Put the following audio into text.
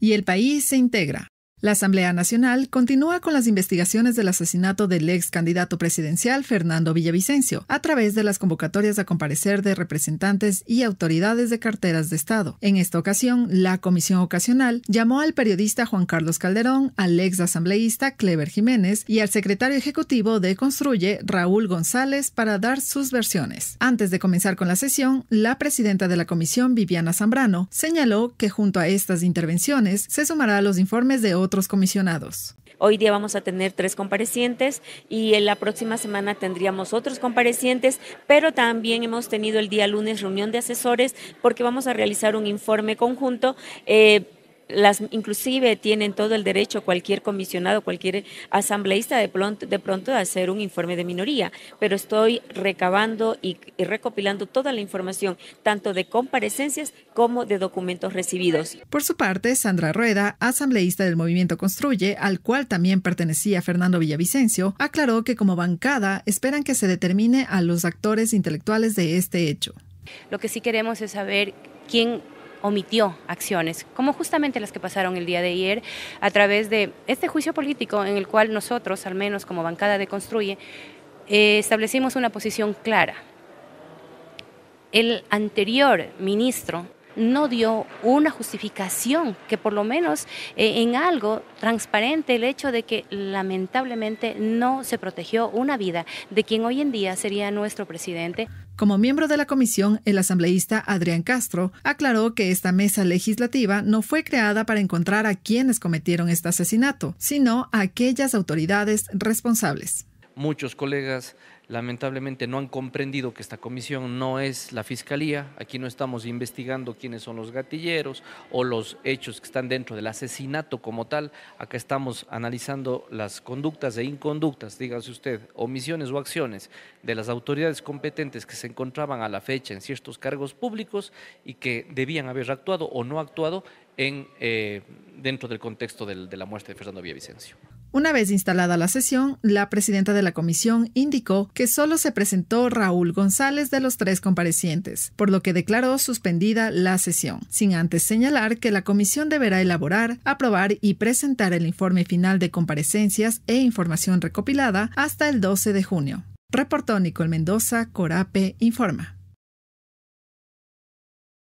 y el país se integra. La Asamblea Nacional continúa con las investigaciones del asesinato del ex candidato presidencial Fernando Villavicencio a través de las convocatorias a comparecer de representantes y autoridades de carteras de Estado. En esta ocasión, la Comisión Ocasional llamó al periodista Juan Carlos Calderón, al ex asambleísta Clever Jiménez y al secretario ejecutivo de Construye, Raúl González, para dar sus versiones. Antes de comenzar con la sesión, la presidenta de la comisión, Viviana Zambrano, señaló que junto a estas intervenciones se sumará los informes de otros comisionados. Hoy día vamos a tener tres comparecientes y en la próxima semana tendríamos otros comparecientes, pero también hemos tenido el día lunes reunión de asesores porque vamos a realizar un informe conjunto. Eh, inclusive tienen todo el derecho cualquier comisionado, cualquier asambleísta de pronto, de pronto hacer un informe de minoría, pero estoy recabando y recopilando toda la información, tanto de comparecencias como de documentos recibidos. Por su parte, Sandra Rueda, asambleísta del Movimiento Construye, al cual también pertenecía Fernando Villavicencio, aclaró que como bancada esperan que se determine a los actores intelectuales de este hecho. Lo que sí queremos es saber quién omitió acciones, como justamente las que pasaron el día de ayer, a través de este juicio político en el cual nosotros, al menos como bancada de Construye, eh, establecimos una posición clara. El anterior ministro no dio una justificación que por lo menos eh, en algo transparente el hecho de que lamentablemente no se protegió una vida de quien hoy en día sería nuestro presidente. Como miembro de la comisión, el asambleísta Adrián Castro aclaró que esta mesa legislativa no fue creada para encontrar a quienes cometieron este asesinato, sino a aquellas autoridades responsables. Muchos colegas lamentablemente no han comprendido que esta comisión no es la fiscalía, aquí no estamos investigando quiénes son los gatilleros o los hechos que están dentro del asesinato como tal, acá estamos analizando las conductas e inconductas, dígase usted, omisiones o acciones de las autoridades competentes que se encontraban a la fecha en ciertos cargos públicos y que debían haber actuado o no actuado en, eh, dentro del contexto de la muerte de Fernando Villavicencio. Una vez instalada la sesión, la presidenta de la comisión indicó que que solo se presentó Raúl González de los tres comparecientes, por lo que declaró suspendida la sesión, sin antes señalar que la comisión deberá elaborar, aprobar y presentar el informe final de comparecencias e información recopilada hasta el 12 de junio. Reportó Nicole Mendoza, Corape Informa.